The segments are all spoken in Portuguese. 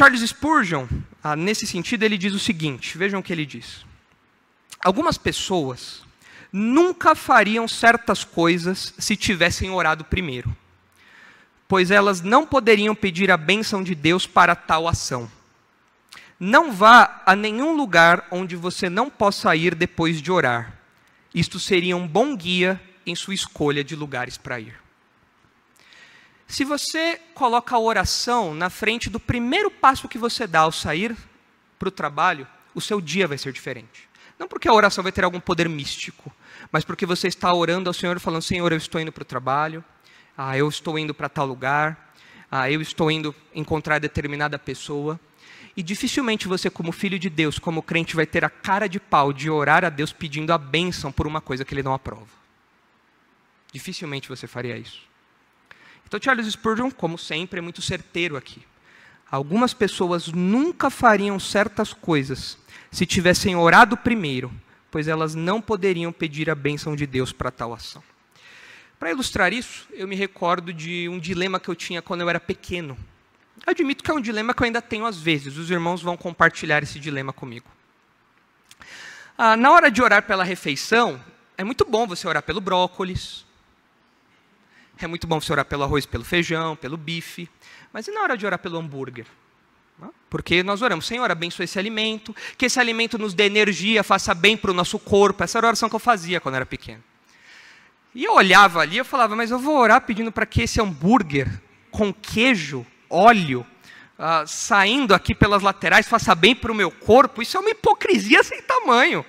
Charles Spurgeon, ah, nesse sentido, ele diz o seguinte: vejam o que ele diz. Algumas pessoas nunca fariam certas coisas se tivessem orado primeiro, pois elas não poderiam pedir a bênção de Deus para tal ação. Não vá a nenhum lugar onde você não possa ir depois de orar. Isto seria um bom guia em sua escolha de lugares para ir. Se você coloca a oração na frente do primeiro passo que você dá ao sair para o trabalho, o seu dia vai ser diferente. Não porque a oração vai ter algum poder místico, mas porque você está orando ao Senhor falando: Senhor, eu estou indo para o trabalho, ah, eu estou indo para tal lugar, ah, eu estou indo encontrar determinada pessoa. E dificilmente você, como filho de Deus, como crente, vai ter a cara de pau de orar a Deus pedindo a bênção por uma coisa que ele não aprova. Dificilmente você faria isso. Então, Charles Spurgeon, como sempre, é muito certeiro aqui. Algumas pessoas nunca fariam certas coisas se tivessem orado primeiro, pois elas não poderiam pedir a bênção de Deus para tal ação. Para ilustrar isso, eu me recordo de um dilema que eu tinha quando eu era pequeno. Admito que é um dilema que eu ainda tenho às vezes, os irmãos vão compartilhar esse dilema comigo. Ah, na hora de orar pela refeição, é muito bom você orar pelo brócolis, é muito bom você orar pelo arroz, pelo feijão, pelo bife. Mas e na hora de orar pelo hambúrguer? Porque nós oramos, Senhor, abençoe esse alimento, que esse alimento nos dê energia, faça bem para o nosso corpo. Essa era a oração que eu fazia quando era pequeno. E eu olhava ali, eu falava, mas eu vou orar pedindo para que esse hambúrguer com queijo, óleo, uh, saindo aqui pelas laterais, faça bem para o meu corpo. Isso é uma hipocrisia sem tamanho.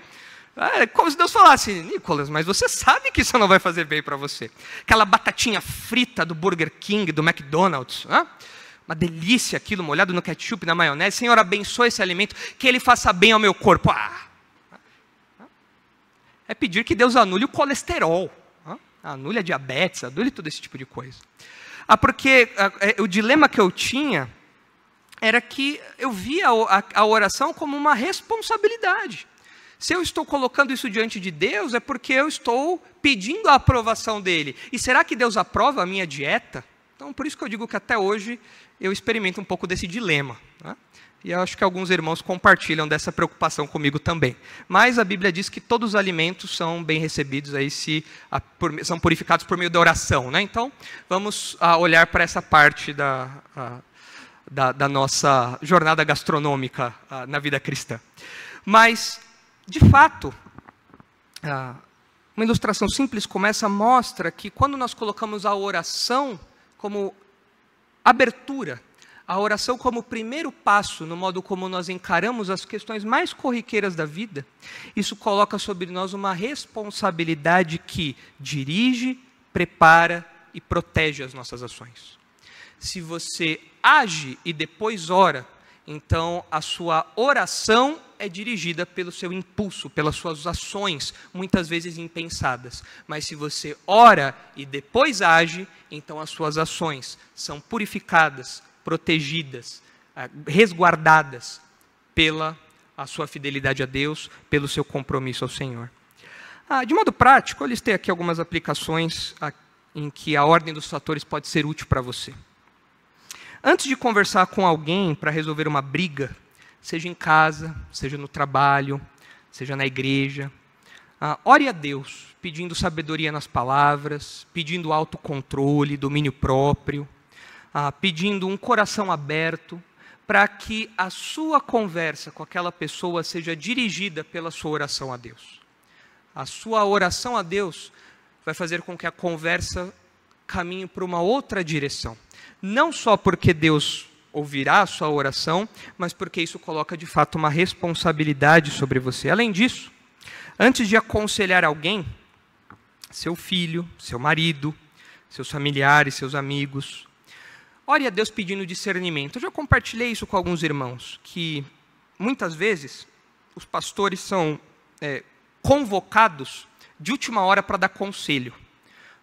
Ah, é como se Deus falasse, Nicolas, mas você sabe que isso não vai fazer bem para você. Aquela batatinha frita do Burger King, do McDonald's. Né? Uma delícia aquilo, molhado no ketchup, na maionese. Senhor, abençoe esse alimento, que ele faça bem ao meu corpo. Ah! É pedir que Deus anule o colesterol, né? anule a diabetes, anule todo esse tipo de coisa. Ah, porque ah, é, o dilema que eu tinha era que eu via a, a, a oração como uma responsabilidade. Se eu estou colocando isso diante de Deus, é porque eu estou pedindo a aprovação dele. E será que Deus aprova a minha dieta? Então, por isso que eu digo que até hoje eu experimento um pouco desse dilema. Né? E eu acho que alguns irmãos compartilham dessa preocupação comigo também. Mas a Bíblia diz que todos os alimentos são bem recebidos aí se a, por, são purificados por meio da oração, né? Então, vamos a, ah, olhar para essa parte da, a, ah, da, da, nossa jornada gastronômica ah, na vida cristã. Mas de fato, ah, uma ilustração simples começa mostra que quando nós colocamos a oração como abertura, a oração como primeiro passo no modo como nós encaramos as questões mais corriqueiras da vida, isso coloca sobre nós uma responsabilidade que dirige, prepara e protege as nossas ações. Se você age e depois ora, então a sua oração é dirigida pelo seu impulso, pelas suas ações, muitas vezes impensadas. Mas se você ora e depois age, então as suas ações são purificadas, protegidas, ah, resguardadas pela a sua fidelidade a Deus, pelo seu compromisso ao Senhor. Ah, de modo prático, eu listei aqui algumas aplicações ah, em que a ordem dos fatores pode ser útil para você. Antes de conversar com alguém para resolver uma briga, seja em casa, seja no trabalho, seja na igreja. Ah, ore a Deus, pedindo sabedoria nas palavras, pedindo autocontrole, domínio próprio, ah, pedindo um coração aberto para que a sua conversa com aquela pessoa seja dirigida pela sua oração a Deus. A sua oração a Deus vai fazer com que a conversa caminhe para uma outra direção. Não só porque Deus ouvirá a sua oração, mas porque isso coloca de fato uma responsabilidade sobre você. Além disso, antes de aconselhar alguém, seu filho, seu marido, seus familiares, seus amigos, ore a Deus pedindo discernimento. Eu já compartilhei isso com alguns irmãos, que muitas vezes os pastores são é, convocados de última hora para dar conselho.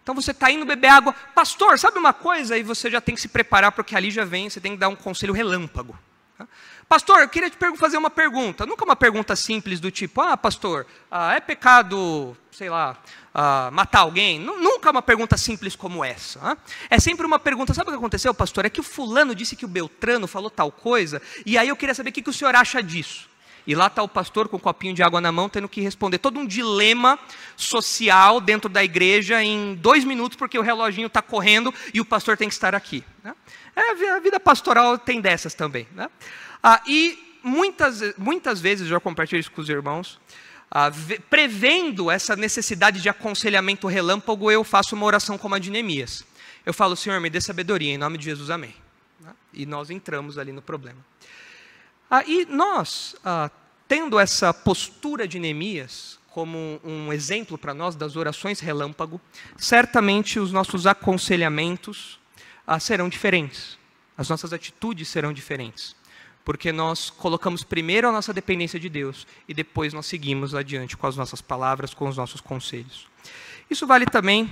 Então você está indo beber água, pastor, sabe uma coisa? E você já tem que se preparar porque ali já vem, você tem que dar um conselho relâmpago. Tá? Pastor, eu queria te fazer uma pergunta. Nunca uma pergunta simples do tipo, ah, pastor, ah, é pecado, sei lá, ah, matar alguém? Nunca uma pergunta simples como essa. Ah? É sempre uma pergunta, sabe o que aconteceu, pastor? É que o fulano disse que o Beltrano falou tal coisa, e aí eu queria saber o que, que o senhor acha disso. E lá está o pastor com um copinho de água na mão, tendo que responder todo um dilema social dentro da igreja em dois minutos, porque o reloginho está correndo e o pastor tem que estar aqui. Né? É, a vida pastoral tem dessas também. Né? Ah, e muitas, muitas vezes, já compartilho isso com os irmãos, ah, prevendo essa necessidade de aconselhamento relâmpago, eu faço uma oração como a de Neemias. Eu falo, Senhor, me dê sabedoria, em nome de Jesus, amém. Né? E nós entramos ali no problema. Ah, nós, ah, tendo essa postura de Neemias como um exemplo para nós das orações relâmpago, certamente os nossos aconselhamentos ah, serão diferentes, as nossas atitudes serão diferentes, porque nós colocamos primeiro a nossa dependência de Deus e depois nós seguimos adiante com as nossas palavras, com os nossos conselhos. Isso vale também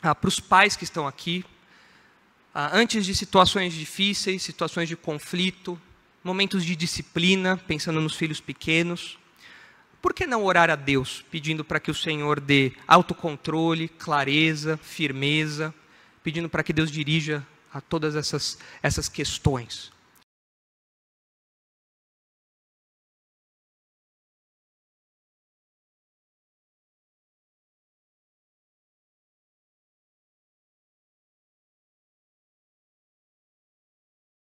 ah, para os pais que estão aqui, ah, antes de situações difíceis, situações de conflito, momentos de disciplina, pensando nos filhos pequenos. Por que não orar a Deus, pedindo para que o Senhor dê autocontrole, clareza, firmeza, pedindo para que Deus dirija a todas essas, essas questões?